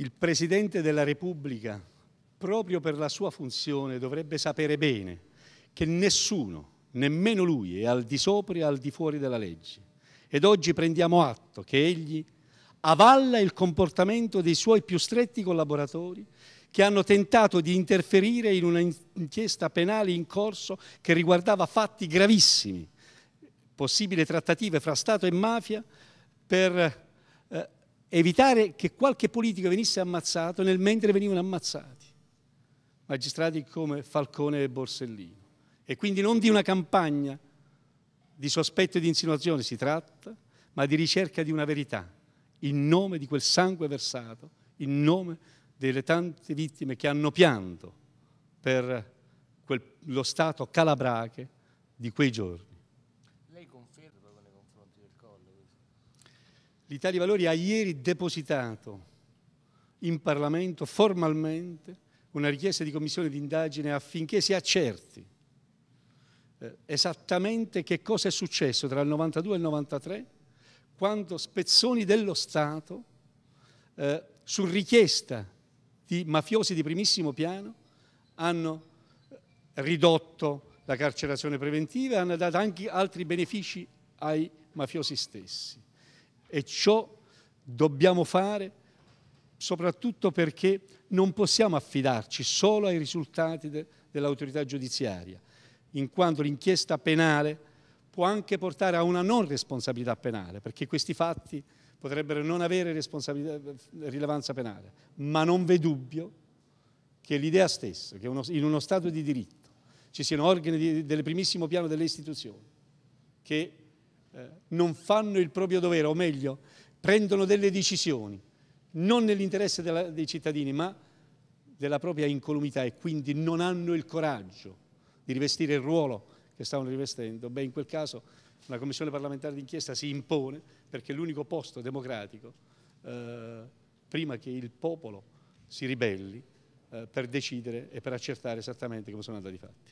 il Presidente della Repubblica, proprio per la sua funzione, dovrebbe sapere bene che nessuno, nemmeno lui, è al di sopra e al di fuori della legge. Ed oggi prendiamo atto che egli avalla il comportamento dei suoi più stretti collaboratori che hanno tentato di interferire in un'inchiesta penale in corso che riguardava fatti gravissimi, possibili trattative fra Stato e mafia per eh, evitare che qualche politico venisse ammazzato nel mentre venivano ammazzati magistrati come Falcone e Borsellino. E quindi non di una campagna di sospetto e di insinuazione si tratta, ma di ricerca di una verità, in nome di quel sangue versato, in nome delle tante vittime che hanno pianto per quel, lo stato calabrache di quei giorni. L'Italia dei Valori ha ieri depositato in Parlamento formalmente una richiesta di commissione d'indagine affinché si accerti eh, esattamente che cosa è successo tra il 92 e il 93 quando spezzoni dello Stato eh, su richiesta di mafiosi di primissimo piano hanno eh, ridotto la carcerazione preventiva e hanno dato anche altri benefici ai mafiosi stessi. E ciò dobbiamo fare soprattutto perché non possiamo affidarci solo ai risultati de dell'autorità giudiziaria, in quanto l'inchiesta penale può anche portare a una non responsabilità penale, perché questi fatti potrebbero non avere rilevanza penale, ma non v'è dubbio che l'idea stessa, che uno, in uno Stato di diritto ci siano organi di, del primissimo piano delle istituzioni che non fanno il proprio dovere, o meglio, prendono delle decisioni non nell'interesse della, dei cittadini, ma della propria incolumità e quindi non hanno il coraggio di rivestire il ruolo che stavano rivestendo, beh, in quel caso la Commissione parlamentare d'inchiesta si impone perché è l'unico posto democratico, eh, prima che il popolo si ribelli, eh, per decidere e per accertare esattamente come sono andati i fatti.